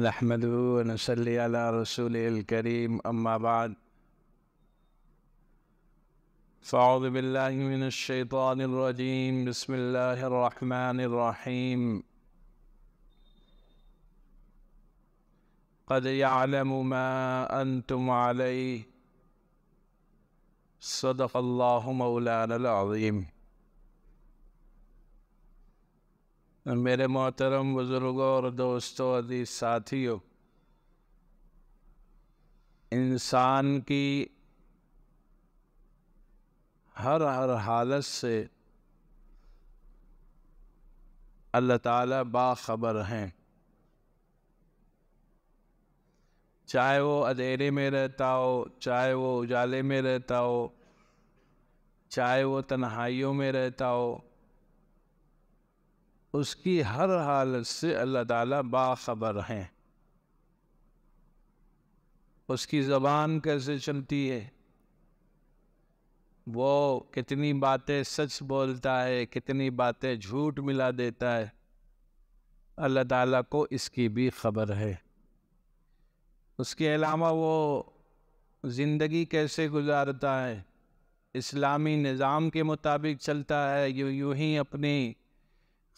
نحمده ونصلي على رسوله الكريم أما بعد فأعوذ بالله من الشيطان الرجيم بسم الله الرحمن الرحيم قد يعلم ما أنتم عليه صدق الله مولانا العظيم मेरे मोहतरम बुज़ुर्गों और दोस्तों अजीज साथियों इंसान की हर हर हालत से अल्लाह ताला बाखबर हैं चाहे वो अंधेरे में रहता हो चाहे वो उजाले में रहता हो चाहे वो तन्हाइयों में रहता हो उसकी हर हालत से अल्लाह ताला बाखबर हैं उसकी ज़बान कैसे चलती है वो कितनी बातें सच बोलता है कितनी बातें झूठ मिला देता है अल्लाह ताला को इसकी भी खबर है उसके अलावा वो ज़िंदगी कैसे गुजारता है इस्लामी निज़ाम के मुताबिक चलता है यूँ यूँ ही अपनी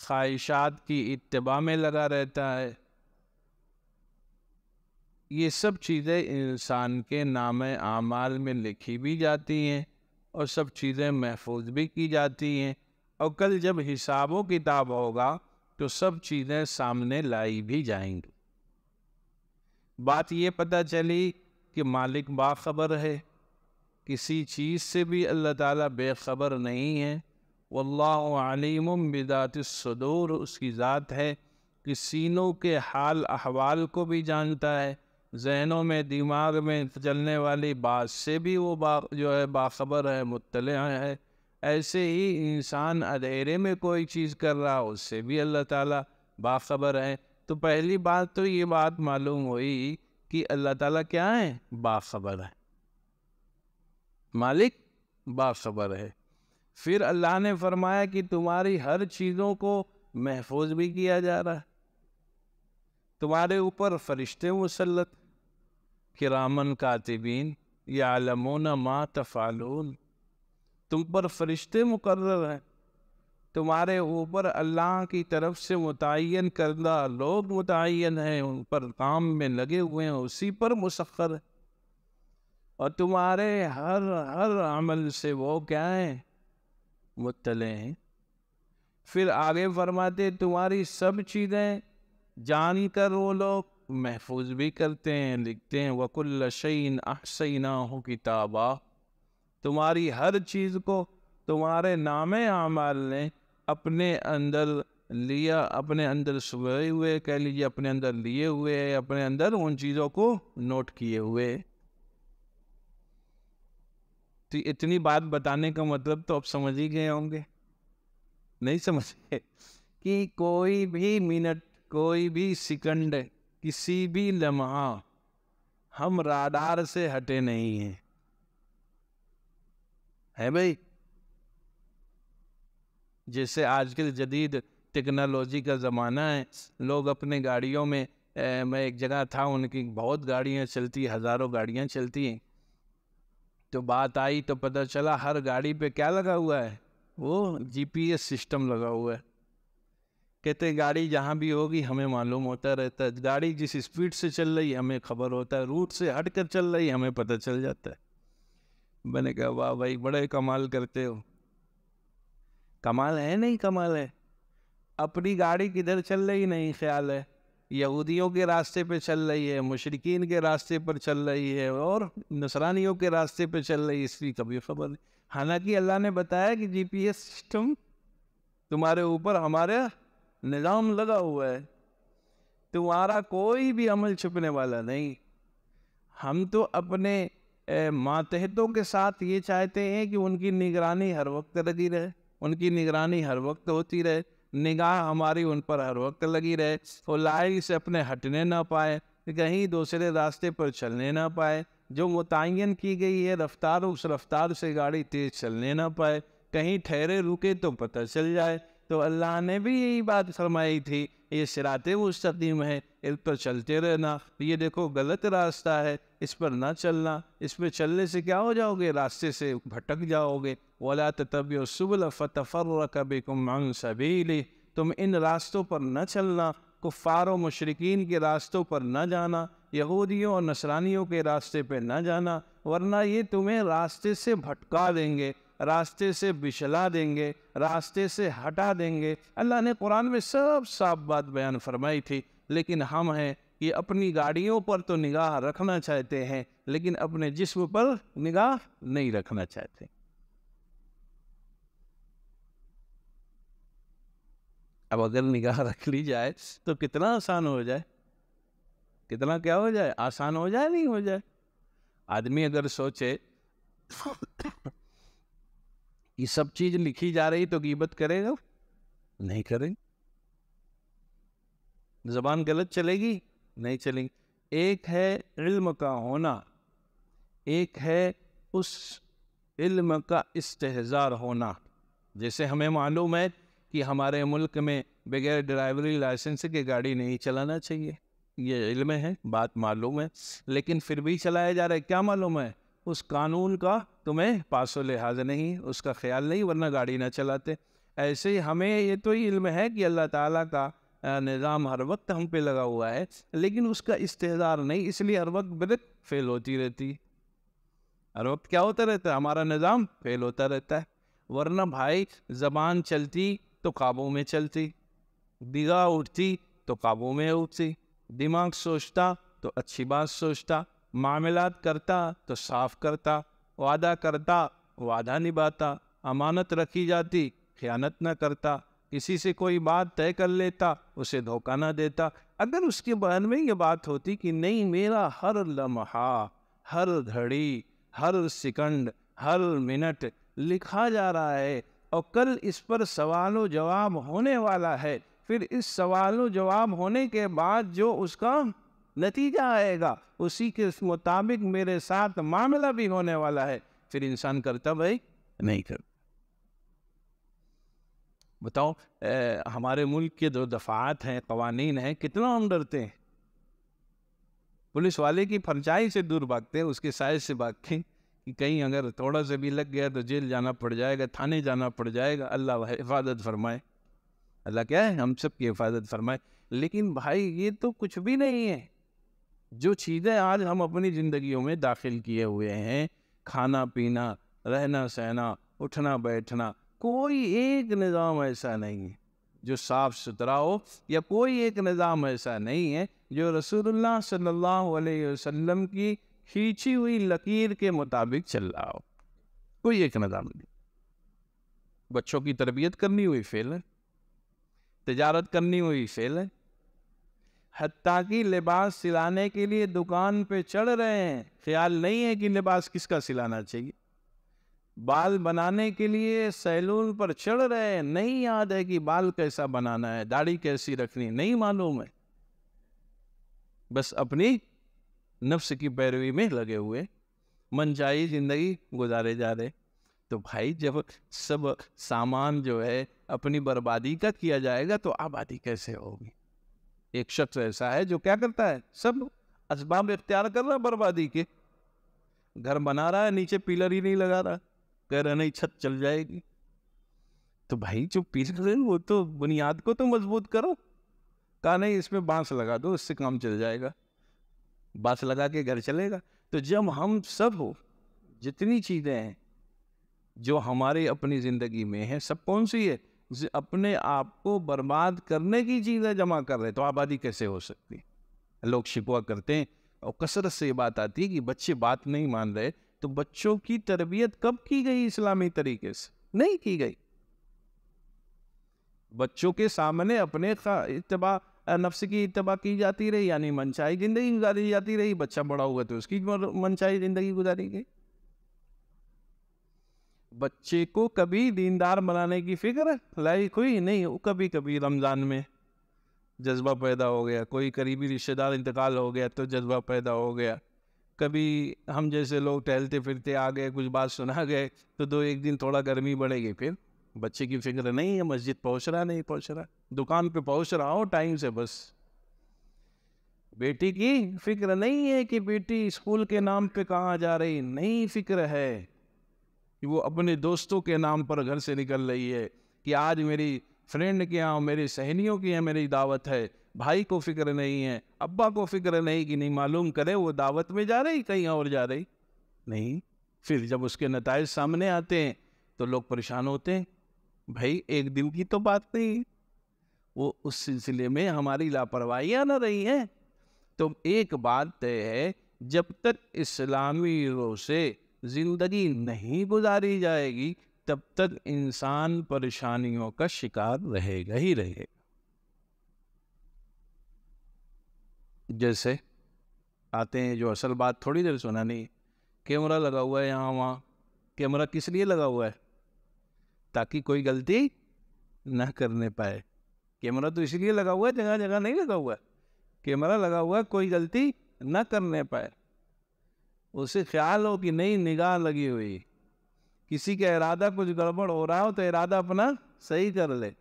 ख्वाहिशात की इतबा में लगा रहता है ये सब चीज़ें इंसान के नाम आमाल में लिखी भी जाती हैं और सब चीज़ें महफूज भी की जाती हैं और कल जब हिसाबों किताब होगा तो सब चीज़ें सामने लाई भी जाएंगी बात ये पता चली कि मालिक बाखबर है किसी चीज़ से भी अल्लाह ताला बेखबर नहीं है वल्लाम सदूर उसकी ज़ात है कि सीनों के हाल अहवाल को भी जानता है जहनों में दिमाग में चलने वाली बात से भी वो बा जो है बाखबर है मुतल है ऐसे ही इंसान अधेरे में कोई चीज़ कर रहा है उससे भी अल्लाह ताला बाखबर है तो पहली बात तो ये बात मालूम हुई कि अल्लाह ताला क्या है बाखबर है मालिक बाखबर है फिर अल्लाह ने फरमाया कि तुम्हारी हर चीज़ों को महफूज भी किया जा रहा है तुम्हारे ऊपर फरिश्ते मुसलत किरामन कातिबीन या आलमोन मा तफालून तुम पर फरिश्ते मुकर्र हैं तुम्हारे ऊपर अल्लाह की तरफ से मुतन करदा लोग मुतन हैं उन पर काम में लगे हुए हैं उसी पर मुसखर और तुम्हारे हर हर अमल से वो क्या है मुतले हैं फिर आगे फरमाते तुम्हारी सब चीज़ें जान कर वो लोग महफूज भी करते हैं लिखते हैं वकुल शीन अहसैना हो किताबा तुम्हारी हर चीज़ को तुम्हारे नाम आमाल ने अपने अंदर लिया अपने अंदर सोए हुए कह लीजिए अपने अंदर लिए हुए अपने अंदर उन चीज़ों को नोट किए हुए तो इतनी बात बताने का मतलब तो आप समझ ही गए होंगे नहीं समझ कि कोई भी मिनट कोई भी सिकंड किसी भी लम्हा हम राडार से हटे नहीं हैं है भाई जैसे आजकल जदीद टेक्नोलॉजी का ज़माना है लोग अपने गाड़ियों में ए, मैं एक जगह था उनकी बहुत गाड़ियाँ चलती हज़ारों गाड़ियाँ चलती हैं तो बात आई तो पता चला हर गाड़ी पे क्या लगा हुआ है वो जीपीएस सिस्टम लगा हुआ है कहते गाड़ी जहाँ भी होगी हमें मालूम होता रहता है गाड़ी जिस स्पीड से चल रही हमें खबर होता है रूट से हट कर चल रही हमें पता चल जाता है मैंने कहा वाह भाई बड़े कमाल करते हो कमाल है नहीं कमाल है अपनी गाड़ी किधर चल रही नहीं ख्याल है यहूदियों के रास्ते पे चल रही है मुशरकिन के रास्ते पर चल रही है और नसरानियों के रास्ते पे चल रही है इसकी कभी खबर नहीं हालांकि अल्लाह ने बताया कि जीपीएस सिस्टम तुम्हारे ऊपर हमारे निज़ाम लगा हुआ है तुम्हारा कोई भी अमल छुपने वाला नहीं हम तो अपने मातहतों के साथ ये चाहते हैं कि उनकी निगरानी हर वक्त लगी रहे उनकी निगरानी हर वक्त होती रहे निगाह हमारी उन पर हर वक्त लगी रहे और लाइन से अपने हटने ना पाए कहीं दूसरे रास्ते पर चलने ना पाए जो मुतन की गई है रफ्तार उस रफ्तार से गाड़ी तेज़ चलने ना पाए कहीं ठहरे रुके तो पता चल जाए तो अल्लाह ने भी यही बात फरमाई थी ये सिरात मुस्तकीम है इस पर चलते रहना ये देखो गलत रास्ता है इस पर ना चलना इस पर चलने से क्या हो जाओगे रास्ते से भटक जाओगे वला तब सुबल फ़तफ़र कुम सबीली तुम इन रास्तों पर न चलना कुफ़ार व मशरकिन के रास्तों पर न जाना यहूदियों और नसरानियों के रास्ते पर न जाना वरना ये तुम्हें रास्ते से भटका देंगे रास्ते से बिछला देंगे रास्ते से हटा देंगे अल्लाह ने कुरान में सब साफ बात बयान फरमाई थी लेकिन हम हैं कि अपनी गाड़ियों पर तो निगाह रखना चाहते हैं लेकिन अपने जिस्म पर निगाह नहीं रखना चाहते अब अगर निगाह रख ली जाए तो कितना आसान हो जाए कितना क्या हो जाए आसान हो जाए नहीं हो जाए आदमी अगर सोचे ये सब चीज लिखी जा रही तो गिबत करेगा नहीं करेंगे जबान गलत चलेगी नहीं चलेंगी एक है इल्म का होना एक है उस इल्म का इस्तेजार होना जैसे हमें मालूम है कि हमारे मुल्क में बगैर ड्राइवरी लाइसेंस के गाड़ी नहीं चलाना चाहिए ये इल्म है बात मालूम है लेकिन फिर भी चलाया जा रहा है क्या मालूम है उस कानून का तुम्हें पासो लिहाज नहीं उसका ख्याल नहीं वरना गाड़ी ना चलाते ऐसे ही हमें ये तो इल्म है कि अल्लाह ताला का निज़ाम हर वक्त हम पे लगा हुआ है लेकिन उसका इस्तेदार नहीं इसलिए हर वक्त ब्रेक फेल होती रहती हर वक्त क्या होता रहता है हमारा निज़ाम फेल होता रहता है वरना भाई जबान चलती तो काबू में चलती दिगा उठती तो काबू में उठती दिमाग सोचता तो अच्छी बात सोचता मामलात करता तो साफ करता वादा करता वादा निभाता अमानत रखी जाती ख्यानत न करता किसी से कोई बात तय कर लेता उसे धोखा ना देता अगर उसके बहन में ये बात होती कि नहीं मेरा हर लम्हा हर घड़ी हर सेकंड हर मिनट लिखा जा रहा है और कल इस पर सवाल जवाब होने वाला है फिर इस सवाल जवाब होने के बाद जो उसका नतीजा आएगा उसी के मुताबिक मेरे साथ मामला भी होने वाला है फिर इंसान करता भाई नहीं करता बताओ ए, हमारे मुल्क के जो दफात हैं कवानीन हैं कितना हम डरते हैं पुलिस वाले की फरचाई से दूर भागते हैं उसके साइज से भागते हैं कि कहीं अगर थोड़ा सा भी लग गया तो जेल जाना पड़ जाएगा थाने जाना पड़ जाएगा अल्लाह हिफाजत फरमाए अल्लाह क्या है हम सब की हिफाजत फरमाए लेकिन भाई ये तो कुछ भी नहीं है जो चीज़ें आज हम अपनी ज़िंदगियों में दाखिल किए हुए हैं खाना पीना रहना सहना उठना बैठना कोई एक निज़ाम ऐसा नहीं है जो साफ़ सुथरा हो या कोई एक निज़ाम ऐसा नहीं है जो रसूलुल्लाह सल्लल्लाहु अलैहि वसल्लम की खींची हुई लकीर के मुताबिक चल रहा हो कोई एक नजाम नहीं बच्चों की तरबियत करनी हुई फेल है तजारत करनी हुई फेल है हती कि लिबास सिलाने के लिए दुकान पे चढ़ रहे हैं ख्याल नहीं है कि लिबास किसका सिलाना चाहिए बाल बनाने के लिए सैलून पर चढ़ रहे हैं नहीं याद है कि बाल कैसा बनाना है दाढ़ी कैसी रखनी नहीं मालूम है बस अपनी नफ्स की पैरवी में लगे हुए मनचाही ज़िंदगी गुजारे जा रहे तो भाई जब सब सामान जो है अपनी बर्बादी का किया जाएगा तो आबादी कैसे होगी एक शख्स ऐसा है जो क्या करता है सब इसबाब इख्तियार कर रहा है बर्बादी के घर बना रहा है नीचे पिलर ही नहीं लगा रहा कह रहा नहीं छत चल जाएगी तो भाई जो पिलर है वो तो बुनियाद को तो मजबूत करो कहा नहीं इसमें बांस लगा दो इससे काम चल जाएगा बस लगा के घर चलेगा तो जब हम सब जितनी चीज़ें हैं जो हमारे अपनी ज़िंदगी में है सब कौन सी है अपने आप को बर्बाद करने की चीज़ें जमा कर रहे तो आबादी कैसे हो सकती है लोग शिकवा करते हैं और कसरत से ये बात आती है कि बच्चे बात नहीं मान रहे तो बच्चों की तरबियत कब की गई इस्लामी तरीके से नहीं की गई बच्चों के सामने अपने इतबा नफ्स की इतबा की जाती रही यानी मनचाही ज़िंदगी गुजारी जाती रही बच्चा बड़ा हुआ तो उसकी मनचाही ज़िंदगी गुजारी गई बच्चे को कभी दीनदार बनाने की फिक्र लाइक हुई नहीं कभी कभी रमज़ान में जज्बा पैदा हो गया कोई करीबी रिश्तेदार इंतकाल हो गया तो जज्बा पैदा हो गया कभी हम जैसे लोग टहलते फिरते आ गए कुछ बात सुना गए तो दो एक दिन थोड़ा गर्मी बढ़ेगी फिर बच्चे की फिक्र नहीं है मस्जिद पहुंच रहा नहीं पहुंच रहा दुकान पे पहुंच रहा हो टाइम से बस बेटी की फिक्र नहीं है कि बेटी स्कूल के नाम पे कहाँ जा रही नहीं फिक्र है कि वो अपने दोस्तों के नाम पर घर से निकल रही है कि आज मेरी फ्रेंड के यहाँ मेरी सहेलियों की यहाँ मेरी दावत है भाई को फिक्र नहीं है अब्बा को फिक्र नहीं कि नहीं मालूम करे वो दावत में जा रही कहीं और जा रही नहीं फिर जब उसके नतज सामने आते हैं तो लोग परेशान होते हैं भाई एक दिन की तो बात नहीं वो उस सिलसिले में हमारी लापरवाहियाँ ना रही हैं तो एक बात तय है जब तक इस्लामी रो से ज़िंदगी नहीं गुजारी जाएगी तब तक इंसान परेशानियों का शिकार रहेगा ही रहेगा जैसे आते हैं जो असल बात थोड़ी देर सुना नहीं कैमरा लगा हुआ है यहाँ वहाँ कैमरा किस लिए लगा हुआ है ताकि कोई गलती ना करने पाए कैमरा तो इसलिए लगा हुआ है जगह जगह नहीं लगा हुआ है कैमरा लगा हुआ है कोई गलती न करने पाए उसे ख्याल हो कि नहीं निगाह लगी हुई किसी का इरादा कुछ गड़बड़ हो रहा हो तो इरादा अपना सही कर ले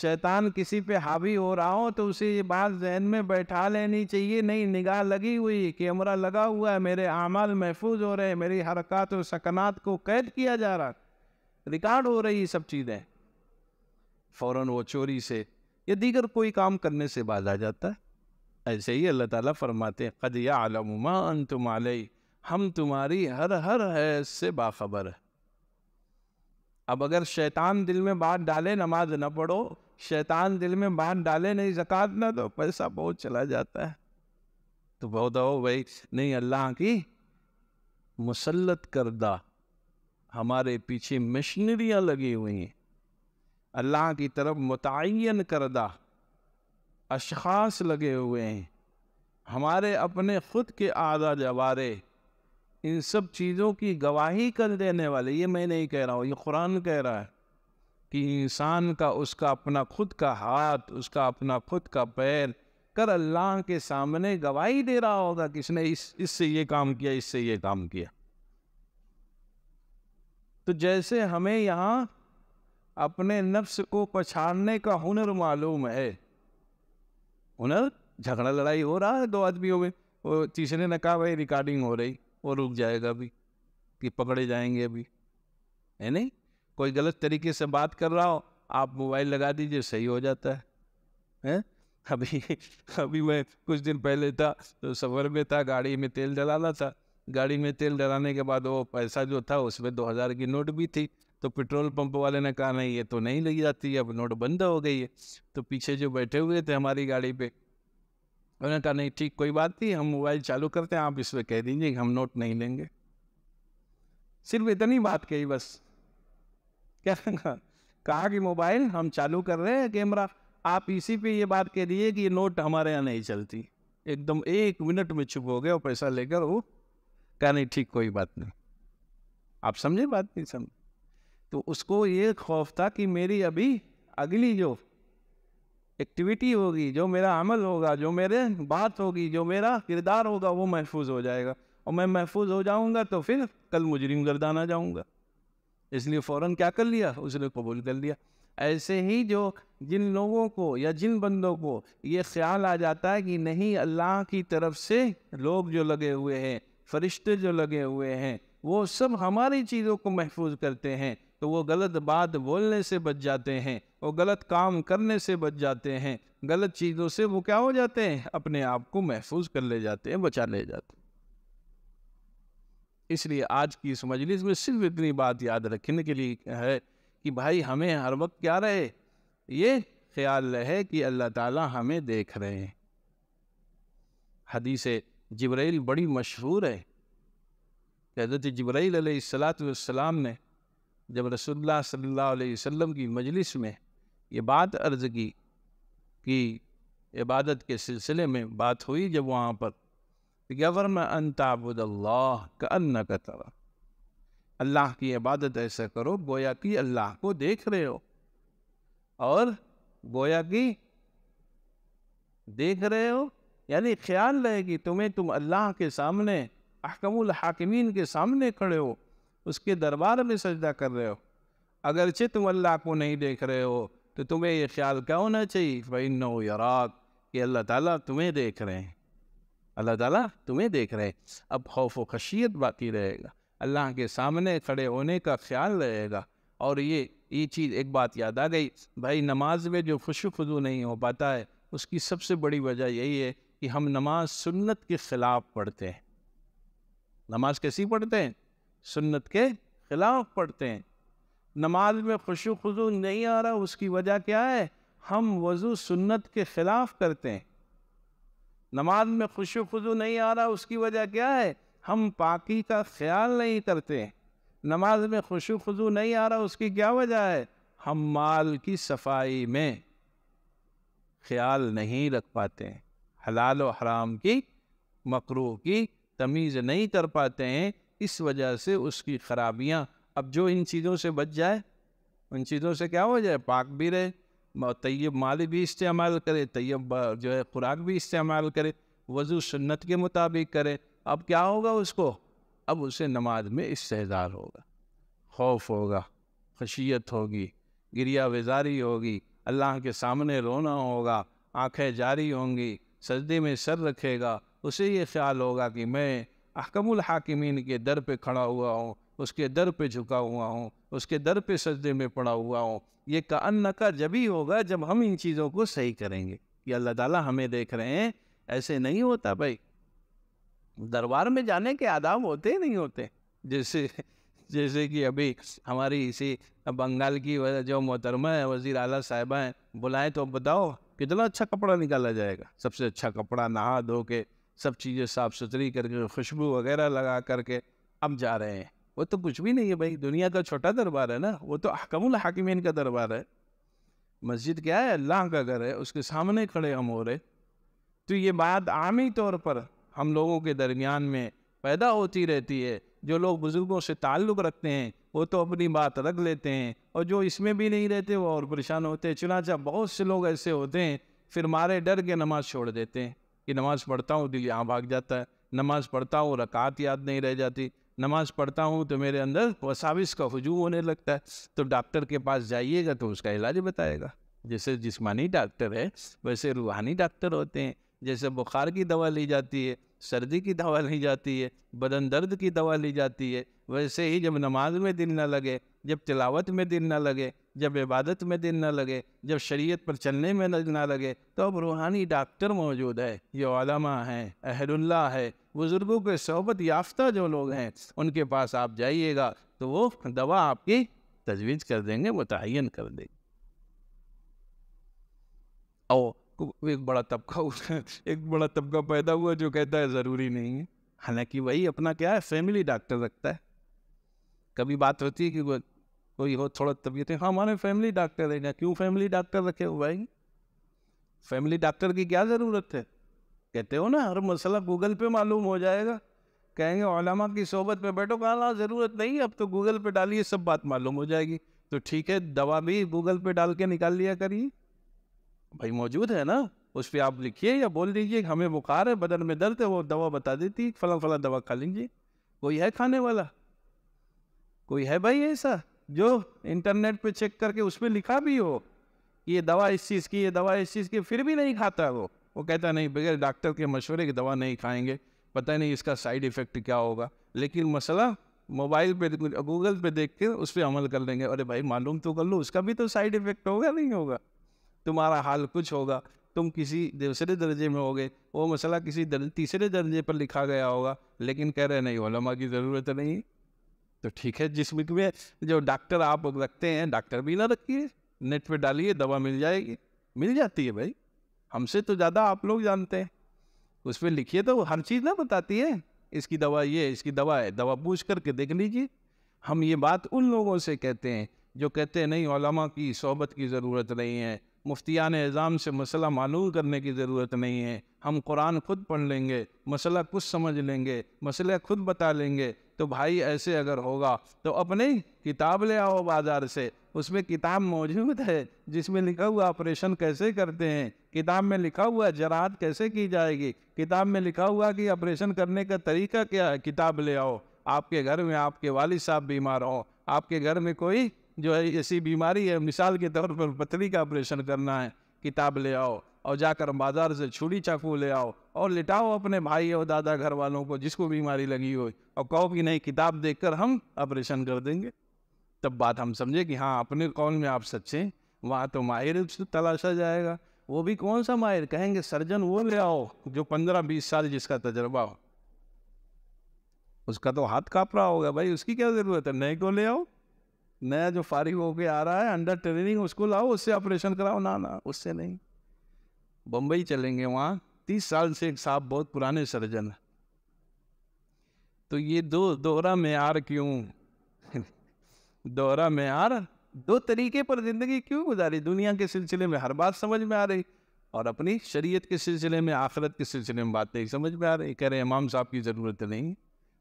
शैतान किसी पे हावी हो रहा हो तो उसे ये बात जहन में बैठा लेनी चाहिए नहीं निगाह लगी हुई कैमरा लगा हुआ है मेरे आमाल महफूज हो रहे हैं मेरी हरकत और सकनात को कैद किया जा रहा रिकॉर्ड हो रही सब चीज़ें फ़ौर वो चोरी से या दीगर कोई काम करने से बाज आ जाता है ऐसे ही अल्लाह ताला फरमाते हैं कद या आलमा अन हम तुम्हारी हर हर है से बाखबर है अब अगर शैतान दिल में बात डाले नमाज न पढ़ो शैतान दिल में बात डाले नहीं जक़ात ना दो पैसा बहुत चला जाता है तो बहुत हो भाई नहीं अल्लाह की मुसलत करदा हमारे पीछे मशीनरियाँ लगी हुई हैं अल्लाह की तरफ मुतन करदा अशास लगे हुए हैं हमारे अपने ख़ुद के आदा जवारे इन सब चीज़ों की गवाही कर देने वाले ये मैं नहीं कह रहा हूँ ये कुरान कह रहा है कि इंसान का उसका अपना खुद का हाथ उसका अपना खुद का पैर कर अल्लाह के सामने गवाही दे रहा होगा कि इसने इस इससे ये काम किया इससे ये काम किया तो जैसे हमें यहाँ अपने नफ्स को पछाड़ने का हुनर मालूम है हुनर झगड़ा लड़ाई हो रहा है दो आदमियों में वो तीसरे ने कहा भाई रिकॉर्डिंग हो रही वो रुक जाएगा अभी कि पकड़े जाएंगे अभी है नहीं कोई गलत तरीके से बात कर रहा हो आप मोबाइल लगा दीजिए सही हो जाता है हैं अभी अभी मैं कुछ दिन पहले था तो सफर में था गाड़ी में तेल डलाना था गाड़ी में तेल डलाने के बाद वो पैसा जो था उसमें दो हज़ार की नोट भी थी तो पेट्रोल पंप वाले ने कहा नहीं ये तो नहीं ली जाती अब नोट बंद हो गई है तो पीछे जो बैठे हुए थे हमारी गाड़ी पे उन्होंने कहा नहीं ठीक कोई बात नहीं हम मोबाइल चालू करते हैं आप इस कह दीजिए हम नोट नहीं लेंगे सिर्फ इतनी बात कही बस क्या कहा कि मोबाइल हम चालू कर रहे हैं कैमरा आप इसी पे ये बात कह दीजिए कि ये नोट हमारे यहाँ नहीं चलती एकदम एक मिनट में चुप हो गए और पैसा लेकर वो कहा नहीं ठीक कोई बात नहीं आप समझे बात नहीं समझ तो उसको ये खौफ था कि मेरी अभी अगली जो एक्टिविटी होगी जो मेरा अमल होगा जो मेरे बात होगी जो मेरा किरदार होगा वो महफूज हो जाएगा और मैं महफूज हो जाऊँगा तो फिर कल मुजरिम गर्दाना जाऊँगा इसलिए फ़ौर क्या कर लिया उसने कबूल कर लिया ऐसे ही जो जिन लोगों को या जिन बंदों को ये ख्याल आ जाता है कि नहीं अल्लाह की तरफ से लोग जो लगे हुए हैं फरिश्ते जो लगे हुए हैं वो सब हमारी चीज़ों को महफूज करते हैं तो वो गलत बात बोलने से बच जाते हैं वो गलत काम करने से बच जाते हैं गलत चीज़ों से वो क्या हो जाते हैं अपने आप को महफूज कर ले जाते हैं बचा ले जाते हैं इसलिए आज की इस मजलिस में सिर्फ इतनी बात याद रखने के लिए है कि भाई हमें हर वक्त क्या रहे ये ख्याल रहे कि अल्लाह ताला हमें देख रहे हैं हदीसे जिब्राइल बड़ी मशहूर है हजरत जबरील सलाम ने जब रसोल्ला सल्ला वसम की मजलिस में ये बात अर्ज़ की कि इबादत के सिलसिले में बात हुई जब वहाँ पर गवर्म तो अनताबुदल्लाह का अन्न का अल्लाह की इबादत ऐसा करो गोया कि अल्लाह को देख रहे हो और गोया कि देख रहे हो यानी ख्याल रहेगी तुम्हें तुम अल्लाह के सामने अहकमुल हाकिमीन के सामने खड़े हो उसके दरबार में सजदा कर रहे हो अगरचे तुम अल्लाह को नहीं देख रहे हो तो तुम्हें यह ख्याल क्या होना चाहिए भाई नो यराक कि अल्लाह ताला तुम्हें देख रहे हैं अल्लाह ताला तुम्हें देख रहे हैं अब खौफ व खशियत बाकी रहेगा अल्लाह के सामने खड़े होने का ख्याल रहेगा और ये ये चीज़ एक बात याद आ गई भाई नमाज में जो खुश खुदू नहीं हो पाता है उसकी सबसे बड़ी वजह यही है कि हम नमाज सुन्नत के ख़िलाफ़ पढ़ते हैं नमाज कैसी पढ़ते हैं सुन्नत के खिलाफ पढ़ते हैं नमाज में खुशु खुजू नहीं आ रहा उसकी वजह क्या है हम वज़ू सुन्नत के ख़िलाफ़ करते हैं नमाज में खुशु खुजू नहीं आ रहा उसकी वजह क्या है हम पाकी का ख्याल नहीं करते हैं नमाज में खुशु खजू नहीं आ रहा उसकी क्या वजह है हम माल की सफाई में ख्याल नहीं रख पाते हैं हलाल और हराम की मकरू की तमीज़ नहीं कर पाते हैं इस वजह से उसकी खराबियाँ अब जो इन चीज़ों से बच जाए उन चीज़ों से क्या हो जाए पाक भी रहे तैयब माल भी इस्तेमाल करे तैयब जो है खुराक भी इस्तेमाल करे वज़ू सुन्नत के मुताबिक करे अब क्या होगा उसको अब उसे नमाज में इस्तेदार होगा खौफ होगा खशियत होगी गिरिया वजारी होगी अल्लाह के सामने रोना होगा आंखें जारी होंगी सजदे में सर रखेगा उसे ये ख्याल होगा कि मैं अहकमुल हाकिमीन के दर पे खड़ा हुआ हूँ उसके दर पे झुका हुआ हूँ उसके दर पे सजदे में पड़ा हुआ हूँ ये कान का जब ही होगा जब हम इन चीज़ों को सही करेंगे कि अल्लाह ताला हमें देख रहे हैं ऐसे नहीं होता भाई दरबार में जाने के आदाब होते ही नहीं होते जैसे जैसे कि अभी हमारी इसी बंगाल की जो मोहतरमा है वज़ी अला साहिबा हैं बुलाएं तो बताओ कितना अच्छा कपड़ा निकाला जाएगा सबसे अच्छा कपड़ा नहा धो के सब चीज़ें साफ़ सुथरी करके खुशबू वगैरह लगा करके हम जा रहे हैं वो तो कुछ भी नहीं है भाई दुनिया का छोटा दरबार है ना वो तो अहकमुल हाकिमीन का दरबार है मस्जिद क्या है अल्लाह का घर है उसके सामने खड़े हम हो रहे तो ये बात आमी तौर पर हम लोगों के दरमियान में पैदा होती रहती है जो लोग बुज़ुर्गों से ताल्लुक़ रखते हैं वो तो अपनी बात रख लेते हैं और जो इसमें भी नहीं रहते वो और परेशान होते हैं चुनाचा बहुत से लोग ऐसे होते हैं फिर मारे डर के नमाज़ छोड़ देते हैं कि नमाज़ पढ़ता हूँ तो दिल यहाँ भाग जाता है नमाज़ पढ़ता हूँ रकात याद नहीं रह जाती नमाज़ पढ़ता हूँ तो मेरे अंदर वसाविस का हजू होने लगता है तो डॉक्टर के पास जाइएगा तो उसका इलाज बताएगा जैसे जिस्मानी डॉक्टर है वैसे रूहानी डॉक्टर होते हैं जैसे बुखार की दवा ली जाती है सर्दी की दवा ली जाती है बदन दर्द की दवा ली जाती है वैसे ही जब नमाज में दिल ना लगे जब तिलावत में दिन ना लगे जब इबादत में दिन ना लगे जब शरीयत पर चलने में दिल ना लगे तो अब रूहानी डॉक्टर मौजूद है ये ओलमा हैं अहरुल्ला है बुज़ुर्गों के सोबत याफ्ता जो लोग हैं उनके पास आप जाइएगा तो वो दवा आपकी तजवीज़ कर देंगे मुतन कर देंगे और एक बड़ा तबका एक बड़ा तबका पैदा हुआ जो कहता है ज़रूरी नहीं है हालांकि वही अपना क्या है फैमिली डॉक्टर रखता है कभी बात होती है कि कोई हो थोड़ा तबीयत है हाँ हमारे फैमिली डॉक्टर ना क्यों फैमिली डॉक्टर रखे हो भाई फैमिली डॉक्टर की क्या ज़रूरत है कहते हो ना हर मसला गूगल पे मालूम हो जाएगा कहेंगे ओलामा की सोबत पे बैठो कहा ना हाँ, ज़रूरत नहीं अब तो गूगल पे डालिए सब बात मालूम हो जाएगी तो ठीक है दवा भी गूगल पे डाल के निकाल लिया करिए भाई मौजूद है ना उस पर आप लिखिए या बोल दीजिए हमें बुखार है बदन में दर्द है वो दवा बता देती फला फला दवा खा लीजिए कोई है खाने वाला कोई है भाई ऐसा जो इंटरनेट पे चेक करके उसमें लिखा भी हो कि ये दवा इस चीज़ की ये दवा इस चीज़ की फिर भी नहीं खाता वो वो कहता नहीं बगैर डॉक्टर के मशवरे की दवा नहीं खाएंगे पता नहीं इसका साइड इफ़ेक्ट क्या होगा लेकिन मसला मोबाइल पे गूगल पे देख के उस पर अमल कर लेंगे अरे भाई मालूम तो कर लो उसका भी तो साइड इफ़ेक्ट होगा नहीं होगा तुम्हारा हाल कुछ होगा तुम किसी दूसरे दर्जे में होगे वो मसला किसी दर, तीसरे दर्जे पर लिखा गया होगा लेकिन कह रहे नहीं ओलमा की ज़रूरत नहीं तो ठीक है जिस वीक में जो डॉक्टर आप रखते हैं डॉक्टर भी ना रखिए नेट पे डालिए दवा मिल जाएगी मिल जाती है भाई हमसे तो ज़्यादा आप लोग जानते हैं उस पर लिखिए तो हर चीज़ ना बताती है इसकी दवा ये इसकी दवा है दवा पूछ करके देख लीजिए हम ये बात उन लोगों से कहते हैं जो कहते हैं नहीं ओलमा की सोबत की ज़रूरत नहीं है मुफ्तियान एज़ाम से मसला मालूम करने की ज़रूरत नहीं है हम कुरान खुद पढ़ लेंगे मसला खुद समझ लेंगे मसला खुद बता लेंगे तो भाई ऐसे अगर होगा तो अपने किताब ले आओ बाज़ार से उसमें किताब मौजूद है जिसमें लिखा हुआ ऑपरेशन कैसे करते हैं किताब में लिखा हुआ जरात कैसे की जाएगी किताब में लिखा हुआ कि ऑपरेशन करने का तरीका क्या है किताब ले आओ आपके घर में आपके वालिद साहब बीमार हों आपके घर में कोई जो है ऐसी बीमारी है मिसाल के तौर पर पथरी का ऑपरेशन करना है किताब ले आओ और जाकर बाजार से छुरी चाकू ले आओ और लिटाओ अपने भाई और दादा घर वालों को जिसको बीमारी लगी हो और कहो कि नहीं किताब देखकर हम ऑपरेशन कर देंगे तब बात हम समझे कि हाँ अपने कौन में आप सच्चे वहाँ तो माहिर तलाशा जाएगा वो भी कौन सा माहिर कहेंगे सर्जन वो ले आओ जो पंद्रह बीस साल जिसका तजर्बा हो उसका तो हाथ काँप रहा होगा भाई उसकी क्या ज़रूरत है नए को तो ले आओ नया जो फारिग होके आ रहा है अंडर ट्रेनिंग उसको लाओ उससे ऑपरेशन कराओ ना ना उससे नहीं बम्बई चलेंगे वहाँ तीस साल से एक साहब बहुत पुराने सर्जन है तो ये दो दोहरा मैार क्यों दोहरा मैार दो तरीके पर ज़िंदगी क्यों गुजारी दुनिया के सिलसिले में हर बात समझ में आ रही और अपनी शरीयत के सिलसिले में आखरत के सिलसिले में बात नहीं समझ में आ रही कह रहे इमाम साहब की ज़रूरत नहीं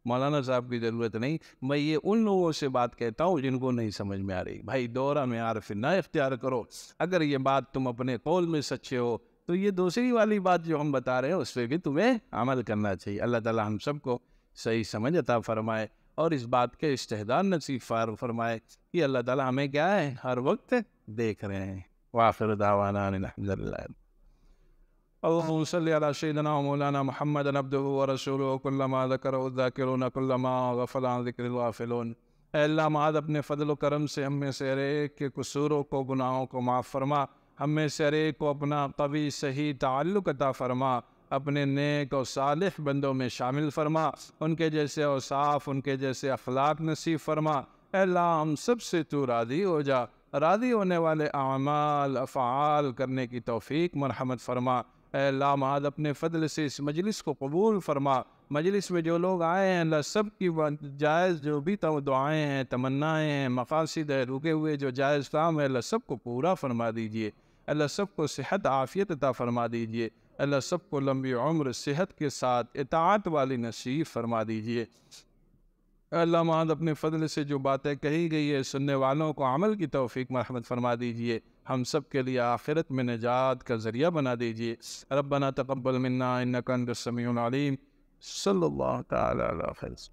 मौलाना साहब की ज़रूरत नहीं मैं ये उन लोगों से बात कहता हूँ जिनको नहीं समझ में आ रही भाई दौरा में आरफ ना इख्तियार करो अगर ये बात तुम अपने कौल में सच्चे हो तो ये दूसरी वाली बात जो हम बता रहे हैं उस पर भी तुम्हें अमल करना चाहिए अल्लाह ताला हम सबको सही समझ अता फरमाए और इस बात के इस्तेदार नसीब फरमाए कि अल्लाह ताला हमें क्या है हर वक्त देख रहे हैं वाफिर दावाना अल्लाह सदना मौलाना महमद नबद रसूल वक्ल्ला ज़कर ज़ाकिरून अक्ल्ला गफ़ला ज़िक्रवाफ़िलून अल्लाह माद अपने फ़ल करम से हम में से हरेक के कसूरों को गुनाहों को माफ़ फरमा हम में से हरेक को अपना कवी सही ताल्लुक़ अता फरमा अपने नेक और सालिह बंदों में शामिल फरमा उनके जैसे औसाफ उनके जैसे अखलाक नसीब फरमा अल्लाह हम सब से तो राज़ी हो जा राज़ी होने वाले अमाल अफ़ाल करने की तोफ़ी मरहमत फरमा लामाद अपने फ़दल से इस मजलिस को कबूल फरमा मजलिस में जो लोग आए हैं अल्लाह सब की जायज़ जो भी तो दुआएँ हैं तमन्नाएँ हैं मकासद है रुके हुए जो जायज़ काम है अल्लाह सब को पूरा फरमा दीजिए अल्लाह सब को सेहत आफ़ियत अता फरमा दीजिए अल्लाह सब को लंबी उम्र सेहत के साथ इतात वाली नसीब फरमा दीजिए अल्लाह महद अपने फ़दल से जो बातें कही गई है सुनने वालों को अमल की तोफ़ी मरहमत फरमा दीजिए हम सब के लिए आखिरत में निजात का ज़रिया बना दीजिए रबना तकबल मन्ना इन्नकंदसमीम सल्ला तैस